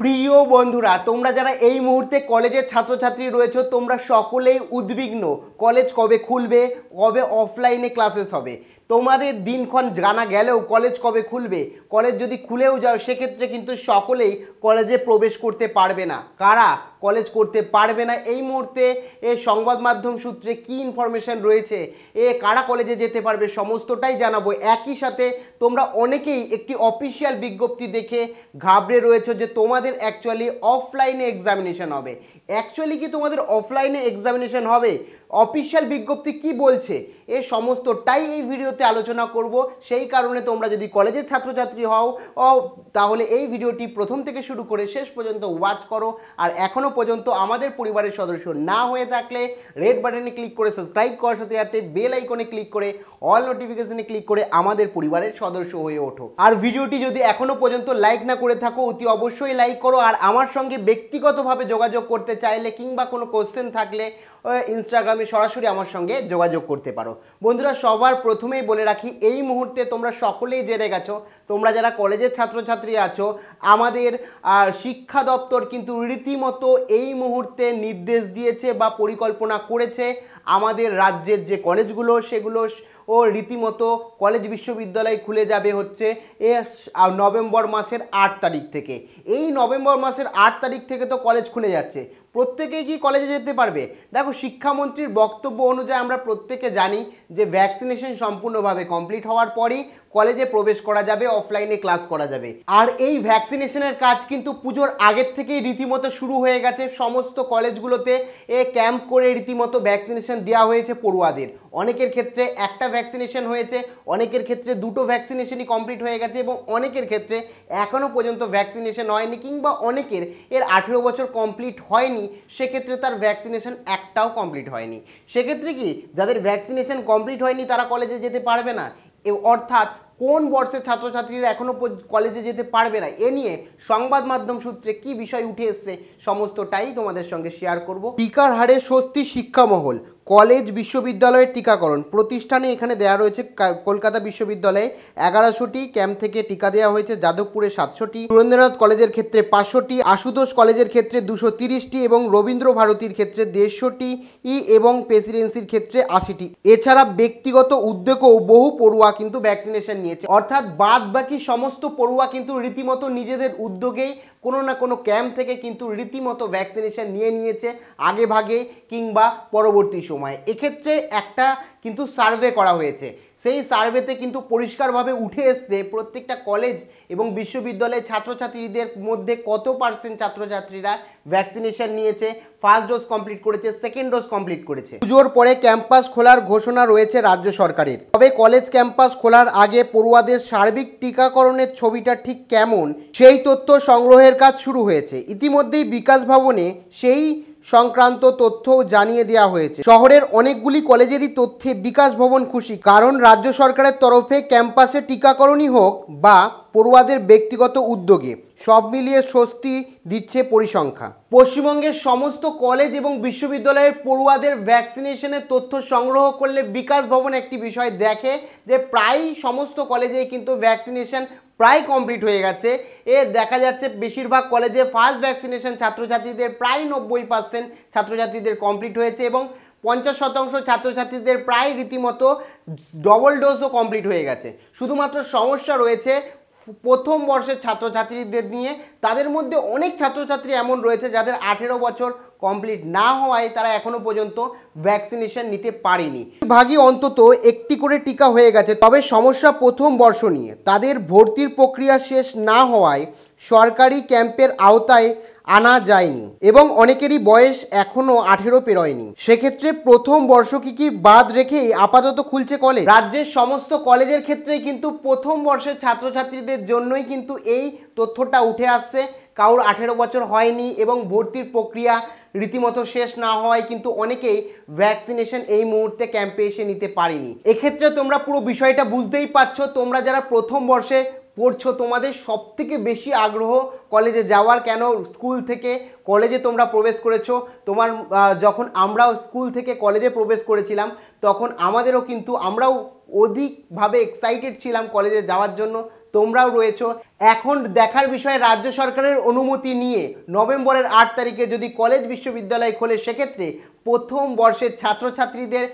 প্রিয় বন্ধুরা তোমরা যারা এই মুহূর্তে কলেজের ছাত্রছাত্রী রয়েছে তোমরা সকলেই উদ্বিগ্ন কলেজ কবে খুলবে কবে অফলাইনে ক্লাসেস হবে তোমাদের দিনক্ষণ জানা গেলেও কলেজ কবে খুলবে কলেজ যদি খুলেও যাও সেক্ষেত্রে কিন্তু সকলেই কলেজে প্রবেশ করতে পারবে না কারা কলেজ করতে পারবে না এই মুহূর্তে এ সংবাদ মাধ্যম সূত্রে কি ইনফরমেশান রয়েছে এ কারা কলেজে যেতে পারবে সমস্তটাই জানাবো একই সাথে তোমরা অনেকেই একটি অফিসিয়াল বিজ্ঞপ্তি দেখে ঘাবড়ে রয়েছে যে তোমাদের অ্যাকচুয়ালি অফলাইনে এক্সামিনেশান হবে অ্যাকচুয়ালি কি তোমাদের অফলাইনে এক্সামিনেশান হবে অফিসিয়াল বিজ্ঞপ্তি কি বলছে এ সমস্তটাই এই ভিডিওতে আলোচনা করব সেই কারণে তোমরা যদি কলেজের ছাত্রছাত্রী হও ও তাহলে এই ভিডিওটি প্রথম থেকে শুরু করে শেষ পর্যন্ত ওয়াচ করো আর এখনও পর্যন্ত আমাদের পরিবারের সদস্য না হয়ে থাকলে রেড বাটনে ক্লিক করে সাবস্ক্রাইব করার সাথে সাথে বেল আইকনে ক্লিক করে অল নোটিফিকেশনে ক্লিক করে আমাদের পরিবারের সদস্য হয়ে ওঠো আর ভিডিওটি যদি এখনও পর্যন্ত লাইক না করে থাকো অতি অবশ্যই লাইক করো আর আমার সঙ্গে ব্যক্তিগতভাবে যোগাযোগ করতে চাইলে কিংবা কোনো কোশ্চেন থাকলে ইনস্টাগ্রামে সরাসরি আমার সঙ্গে যোগাযোগ করতে পারো বন্ধুরা সবার প্রথমেই বলে রাখি এই মুহূর্তে তোমরা সকলেই জেনে গেছো তোমরা যারা কলেজের ছাত্রছাত্রী আছো আমাদের শিক্ষা দপ্তর কিন্তু রীতিমতো এই মুহূর্তে নির্দেশ দিয়েছে বা পরিকল্পনা করেছে আমাদের রাজ্যের যে কলেজগুলো সেগুলো ও রীতিমতো কলেজ বিশ্ববিদ্যালয় খুলে যাবে হচ্ছে এ নভেম্বর মাসের আট তারিখ থেকে এই নভেম্বর মাসের আট তারিখ থেকে তো কলেজ খুলে যাচ্ছে প্রত্যেকেই কি কলেজে যেতে পারবে দেখো শিক্ষামন্ত্রীর বক্তব্য অনুযায়ী আমরা প্রত্যেকে জানি যে ভ্যাকসিনেশন সম্পূর্ণভাবে কমপ্লিট হওয়ার পরই কলেজে প্রবেশ করা যাবে অফলাইনে ক্লাস করা যাবে আর এই ভ্যাকসিনেশনের কাজ কিন্তু পুজোর আগের থেকেই রীতিমতো শুরু হয়ে গেছে সমস্ত কলেজগুলোতে এ ক্যাম্প করে রীতিমতো ভ্যাকসিনেশন দেওয়া হয়েছে পড়ুয়াদের অনেকের ক্ষেত্রে একটা ভ্যাকসিনেশন হয়েছে অনেকের ক্ষেত্রে দুটো ভ্যাকসিনেশনই কমপ্লিট হয়ে গেছে এবং অনেকের ক্ষেত্রে এখনও পর্যন্ত ভ্যাকসিনেশন হয়নি কিংবা অনেকের এর আঠেরো বছর কমপ্লিট হয়নি সেক্ষেত্রে তার ভ্যাকসিনেশন একটাও কমপ্লিট হয়নি সেক্ষেত্রে কি যাদের ভ্যাকসিনেশন কমপ্লিট হয়নি তারা কলেজে যেতে পারবে না অর্থাৎ কোন বর্ষের ছাত্রছাত্রীরা এখনও কলেজে যেতে পারবে না এ নিয়ে সংবাদ মাধ্যম সূত্রে কি বিষয় উঠে এসছে সমস্তটাই তোমাদের সঙ্গে শেয়ার করব টিকার হারে স্বস্তি শিক্ষামহল কলেজ বিশ্ববিদ্যালয়ের টিকাকরণ প্রতিষ্ঠানে এখানে দেয়া রয়েছে কলকাতা বিশ্ববিদ্যালয়ে এগারোশোটি ক্যাম্প থেকে টিকা দেওয়া হয়েছে যাদবপুরে সাতশোটি সুরেন্দ্রনাথ কলেজের ক্ষেত্রে পাঁচশোটি আশুতোষ কলেজের ক্ষেত্রে দুশো তিরিশটি এবং রবীন্দ্র ভারতীর ক্ষেত্রে দেড়শোটি ই এবং প্রেসিডেন্সির ক্ষেত্রে আশিটি এছাড়া ব্যক্তিগত উদ্যোগেও বহু পড়ুয়া কিন্তু ভ্যাকসিনেশন নিয়েছে অর্থাৎ বাদ বাকি সমস্ত পড়ুয়া কিন্তু রীতিমতো নিজেদের উদ্যোগেই কোনো না কোনো ক্যাম্প থেকে কিন্তু রীতিমতো ভ্যাকসিনেশন নিয়ে নিয়েছে আগে ভাগে কিংবা পরবর্তী সময়ে এক্ষেত্রে একটা কিন্তু সার্ভে করা হয়েছে সেই সার্ভেতে কিন্তু পরিষ্কারভাবে উঠে এসছে প্রত্যেকটা কলেজ এবং বিশ্ববিদ্যালয়ের ছাত্রছাত্রীদের মধ্যে কত পার্সেন্ট ছাত্রছাত্রীরা ভ্যাকসিনেশন নিয়েছে ফার্স্ট ডোজ কমপ্লিট করেছে সেকেন্ড ডোজ কমপ্লিট করেছে পুজোর পরে ক্যাম্পাস খোলার ঘোষণা রয়েছে রাজ্য সরকারের তবে কলেজ ক্যাম্পাস খোলার আগে পড়ুয়াদের সার্বিক টিকাকরণের ছবিটা ঠিক কেমন সেই তথ্য সংগ্রহের কাজ শুরু হয়েছে ইতিমধ্যেই বিকাশ ভবনে সেই সংক্রান্ত তথ্যও জানিয়ে দেওয়া হয়েছে শহরের অনেকগুলি কলেজেরই তথ্যে বিকাশ ভবন খুশি কারণ রাজ্য সরকারের তরফে ক্যাম্পাসে টিকাকরণই হোক বা পড়ুয়াদের ব্যক্তিগত উদ্যোগে সব মিলিয়ে স্বস্তি দিচ্ছে পরিসংখ্যা পশ্চিমবঙ্গের সমস্ত কলেজ এবং বিশ্ববিদ্যালয়ের পড়ুয়াদের ভ্যাকসিনেশনের তথ্য সংগ্রহ করলে বিকাশ ভবন একটি বিষয় দেখে যে প্রায় সমস্ত কলেজেই কিন্তু ভ্যাকসিনেশন প্রায় কমপ্লিট হয়ে গেছে এ দেখা যাচ্ছে বেশিরভাগ কলেজে ফার্স্ট ভ্যাকসিনেশন ছাত্রছাত্রীদের প্রায় নব্বই পার্সেন্ট ছাত্রছাত্রীদের কমপ্লিট হয়েছে এবং পঞ্চাশ শতাংশ ছাত্রছাত্রীদের প্রায় রীতিমতো ডবল ডোজও কমপ্লিট হয়ে গেছে শুধুমাত্র সমস্যা রয়েছে প্রথম বর্ষের ছাত্রছাত্রীদের নিয়ে তাদের মধ্যে অনেক ছাত্রছাত্রী এমন রয়েছে যাদের আঠেরো বছর কমপ্লিট না হওয়ায় তারা এখনও পর্যন্ত ভ্যাকসিনেশন নিতে পারেনি ভাগই অন্তত একটি করে টিকা হয়ে গেছে তবে সমস্যা প্রথম বর্ষ নিয়ে তাদের ভর্তির প্রক্রিয়া শেষ না হওয়ায় সরকারি ক্যাম্পের আওতায় আনা যায়নি এবং অনেকেরই বয়স এখনও আঠেরো পেরোয়নি সেক্ষেত্রে প্রথম বর্ষকে কি বাদ রেখেই আপাতত খুলছে কলেজ রাজ্যের সমস্ত কলেজের ক্ষেত্রেই কিন্তু প্রথম বর্ষের ছাত্রছাত্রীদের জন্যই কিন্তু এই তথ্যটা উঠে আসছে কারোর আঠেরো বছর হয়নি এবং ভর্তির প্রক্রিয়া রীতিমতো শেষ না হওয়ায় কিন্তু অনেকেই ভ্যাকসিনেশন এই মুহূর্তে ক্যাম্পে এসে নিতে পারেনি এক্ষেত্রে তোমরা পুরো বিষয়টা বুঝতেই পারছো তোমরা যারা প্রথম বর্ষে পড়ছো তোমাদের সবথেকে বেশি আগ্রহ কলেজে যাওয়ার কেন স্কুল থেকে কলেজে তোমরা প্রবেশ করেছো তোমার যখন আমরাও স্কুল থেকে কলেজে প্রবেশ করেছিলাম তখন আমাদেরও কিন্তু আমরাও অধিকভাবে এক্সাইটেড ছিলাম কলেজে যাওয়ার জন্য তোমরাও রয়েছো এখন দেখার বিষয়ে রাজ্য সরকারের অনুমতি নিয়ে নভেম্বরের আট তারিখে যদি কলেজ বিশ্ববিদ্যালয় খোলে সেক্ষেত্রে প্রথম বর্ষের ছাত্রছাত্রীদের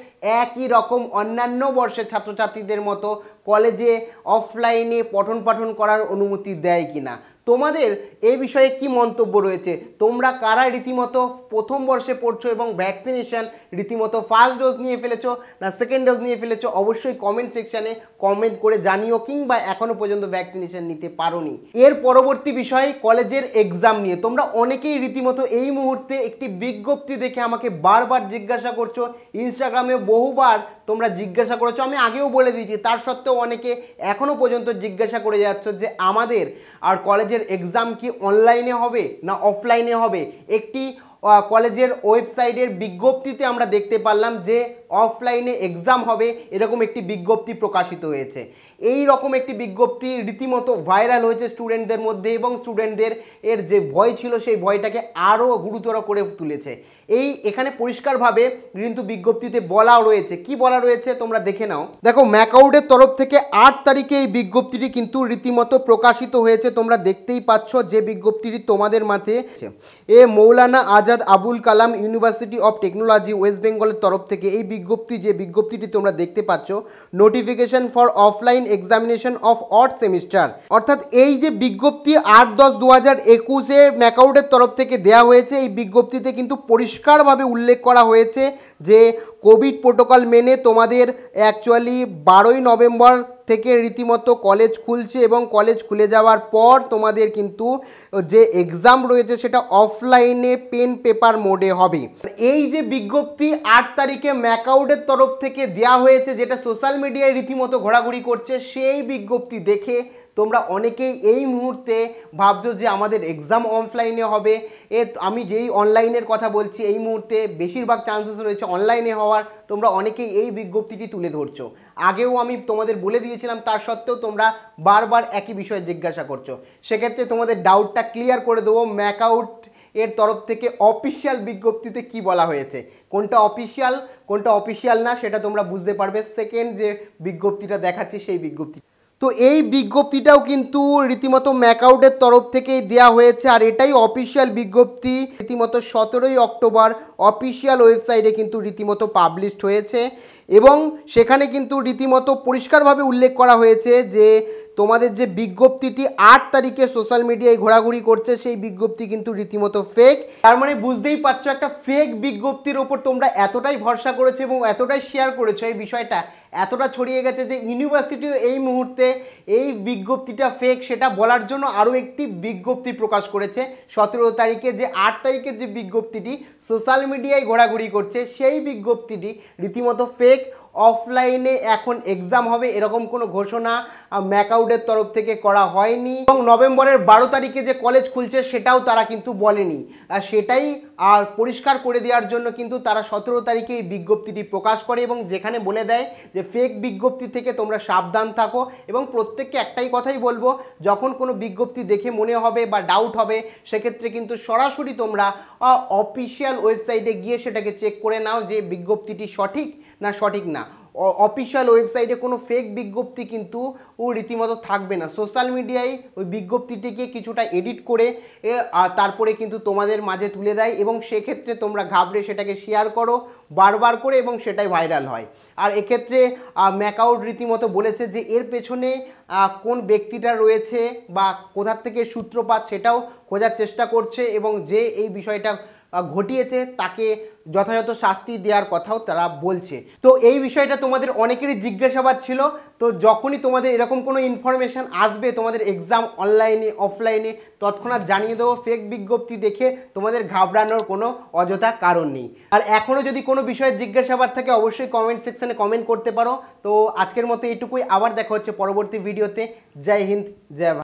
একই রকম অন্যান্য বর্ষের ছাত্রছাত্রীদের মতো কলেজে অফলাইনে পঠন পাঠন করার অনুমতি দেয় কিনা তোমাদের এই বিষয়ে কি মন্তব্য রয়েছে তোমরা কারা রীতিমতো প্রথম বর্ষে পড়ছো এবং ভ্যাকসিনেশান রীতিমতো ফার্স্ট ডোজ নিয়ে ফেলেছো না সেকেন্ড ডোজ নিয়ে ফেলেছো অবশ্যই কমেন্ট সেকশানে কমেন্ট করে জানিও কিংবা এখনও পর্যন্ত ভ্যাকসিনেশান নিতে নি এর পরবর্তী বিষয় কলেজের এক্সাম নিয়ে তোমরা অনেকেই রীতিমতো এই মুহূর্তে একটি বিজ্ঞপ্তি দেখে আমাকে বারবার জিজ্ঞাসা করছো ইনস্টাগ্রামে বহুবার তোমরা জিজ্ঞাসা করেছো আমি আগেও বলে দিয়েছি তার সত্ত্বেও অনেকে এখনও পর্যন্ত জিজ্ঞাসা করে যাচ্ছ যে আমাদের আর কলেজের এক্সাম কি অনলাইনে হবে না অফলাইনে হবে একটি কলেজের ওয়েবসাইটের বিজ্ঞপ্তিতে আমরা দেখতে পারলাম যে অফলাইনে এক্সাম হবে এরকম একটি বিজ্ঞপ্তি প্রকাশিত হয়েছে এই রকম একটি বিজ্ঞপ্তি রীতিমতো ভাইরাল হয়েছে স্টুডেন্টদের মধ্যে এবং স্টুডেন্টদের এর যে ভয় ছিল সেই ভয়টাকে আরও গুরুতর করে তুলেছে এই এখানে পরিষ্কারভাবে কিন্তু বিজ্ঞপ্তিতে বলা রয়েছে কি বলা রয়েছে তোমরা দেখে নাও দেখো ম্যাকাউডের তরফ থেকে আট তারিখে এই বিজ্ঞপ্তিটি কিন্তু রীতিমতো প্রকাশিত হয়েছে তোমরা দেখতেই পাচ্ছ যে বিজ্ঞপ্তিটি তোমাদের মাঝে এ Maulana Azad Abul Kalam university of technology west বেঙ্গলের তরফ থেকে এই বিজ্ঞপ্তি যে বিজ্ঞপ্তিটি তোমরা দেখতে পাচ্ছ notification for offline examination of fourth semester অর্থাৎ এই যে বিজ্ঞপ্তি আট দশ দু হাজার একুশে ম্যাকাউডের তরফ থেকে দেয়া হয়েছে এই বিজ্ঞপ্তিতে কিন্তু পরিষ্কার পরিষ্কারভাবে উল্লেখ করা হয়েছে যে কোভিড প্রোটোকল মেনে তোমাদের অ্যাকচুয়ালি বারোই নভেম্বর থেকে রীতিমতো কলেজ খুলছে এবং কলেজ খুলে যাওয়ার পর তোমাদের কিন্তু যে এক্সাম রয়েছে সেটা অফলাইনে পেন পেপার মোডে হবে এই যে বিজ্ঞপ্তি আট তারিখে ম্যাকাউডের তরফ থেকে দেয়া হয়েছে যেটা সোশ্যাল মিডিয়ায় রীতিমতো ঘোরাঘুরি করছে সেই বিজ্ঞপ্তি দেখে তোমরা অনেকেই এই মুহূর্তে ভাবছো যে আমাদের এক্সাম অফলাইনে হবে এ আমি যেই অনলাইনের কথা বলছি এই মুহূর্তে বেশিরভাগ চান্সেস রয়েছে অনলাইনে হওয়ার তোমরা অনেকেই এই বিজ্ঞপ্তিটি তুলে ধরছো আগেও আমি তোমাদের বলে দিয়েছিলাম তার সত্ত্বেও তোমরা বারবার একই বিষয়ে জিজ্ঞাসা করছো সেক্ষেত্রে তোমাদের ডাউটটা ক্লিয়ার করে দেবো ম্যাকআউট এর তরফ থেকে অফিসিয়াল বিজ্ঞপ্তিতে কি বলা হয়েছে কোনটা অফিসিয়াল কোনটা অফিসিয়াল না সেটা তোমরা বুঝতে পারবে সেকেন্ড যে বিজ্ঞপ্তিটা দেখাচ্ছি সেই বিজ্ঞপ্তি তো এই বিজ্ঞপ্তিটাও কিন্তু রীতিমতো ম্যাকাউটের তরফ থেকেই দেওয়া হয়েছে আর এটাই অফিসিয়াল বিজ্ঞপ্তি রীতিমতো সতেরোই অক্টোবর অফিসিয়াল ওয়েবসাইটে কিন্তু রীতিমতো পাবলিশড হয়েছে এবং সেখানে কিন্তু রীতিমতো পরিষ্কারভাবে উল্লেখ করা হয়েছে যে তোমাদের যে বিজ্ঞপ্তিটি আট তারিখে সোশ্যাল মিডিয়ায় ঘোরাঘুরি করছে সেই বিজ্ঞপ্তি কিন্তু রীতিমতো ফেক তার মানে বুঝতেই পারছো একটা ফেক বিজ্ঞপ্তির ওপর তোমরা এতটাই ভরসা করেছো এবং এতটাই শেয়ার করেছো এই বিষয়টা এতটা ছড়িয়ে গেছে যে ইউনিভার্সিটিও এই মুহূর্তে এই বিজ্ঞপ্তিটা ফেক সেটা বলার জন্য আরও একটি বিজ্ঞপ্তি প্রকাশ করেছে সতেরো তারিখে যে আট তারিখের যে বিজ্ঞপ্তিটি সোশ্যাল মিডিয়ায় ঘোরাঘুরি করছে সেই বিজ্ঞপ্তিটি রীতিমতো ফেক অফলাইনে এখন এক্সাম হবে এরকম কোনো ঘোষণা ম্যাকাউডের তরফ থেকে করা হয়নি এবং নভেম্বরের বারো তারিখে যে কলেজ খুলছে সেটাও তারা কিন্তু বলেনি আর সেটাই আর পরিষ্কার করে দেওয়ার জন্য কিন্তু তারা সতেরো তারিখে এই বিজ্ঞপ্তিটি প্রকাশ করে এবং যেখানে বলে দেয় যে ফেক বিজ্ঞপ্তি থেকে তোমরা সাবধান থাকো এবং প্রত্যেককে একটাই কথাই বলবো যখন কোনো বিজ্ঞপ্তি দেখে মনে হবে বা ডাউট হবে সেক্ষেত্রে কিন্তু সরাসরি তোমরা অফিসিয়াল ওয়েবসাইটে গিয়ে সেটাকে চেক করে নাও যে বিজ্ঞপ্তিটি সঠিক না সঠিক না অফিসিয়াল ওয়েবসাইটে কোনো ফেক বিজ্ঞপ্তি কিন্তু ও রীতিমতো থাকবে না সোশ্যাল মিডিয়ায় ওই বিজ্ঞপ্তিটিকে কিছুটা এডিট করে তারপরে কিন্তু তোমাদের মাঝে তুলে দেয় এবং সেক্ষেত্রে তোমরা ঘাবড়ে সেটাকে শেয়ার করো বারবার করে এবং সেটাই ভাইরাল হয় আর এক্ষেত্রে ম্যাকাউট রীতিমতো বলেছে যে এর পেছনে কোন ব্যক্তিটা রয়েছে বা কোথার থেকে সূত্রপাত সেটাও খোঁজার চেষ্টা করছে এবং যে এই বিষয়টা ঘটিয়েছে তাকে যথাযথ শাস্তি দেওয়ার কথাও তারা বলছে তো এই বিষয়টা তোমাদের অনেকেরই জিজ্ঞাসাবাদ ছিল তো যখনই তোমাদের এরকম কোনো ইনফরমেশান আসবে তোমাদের এক্সাম অনলাইনে অফলাইনে তৎক্ষণাৎ জানিয়ে দেবো ফেক বিজ্ঞপ্তি দেখে তোমাদের ঘাবড়ানোর কোনো অযথা কারণ নেই আর এখনও যদি কোনো বিষয়ে জিজ্ঞাসাবাদ থাকে অবশ্যই কমেন্ট সেকশানে কমেন্ট করতে পারো তো আজকের মতো এইটুকুই আবার দেখা হচ্ছে পরবর্তী ভিডিওতে জয় হিন্দ জয়